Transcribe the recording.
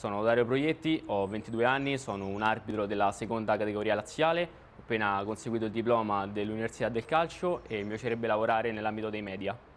Sono Dario Proietti, ho 22 anni, sono un arbitro della seconda categoria laziale, ho appena conseguito il diploma dell'Università del Calcio e mi piacerebbe lavorare nell'ambito dei media.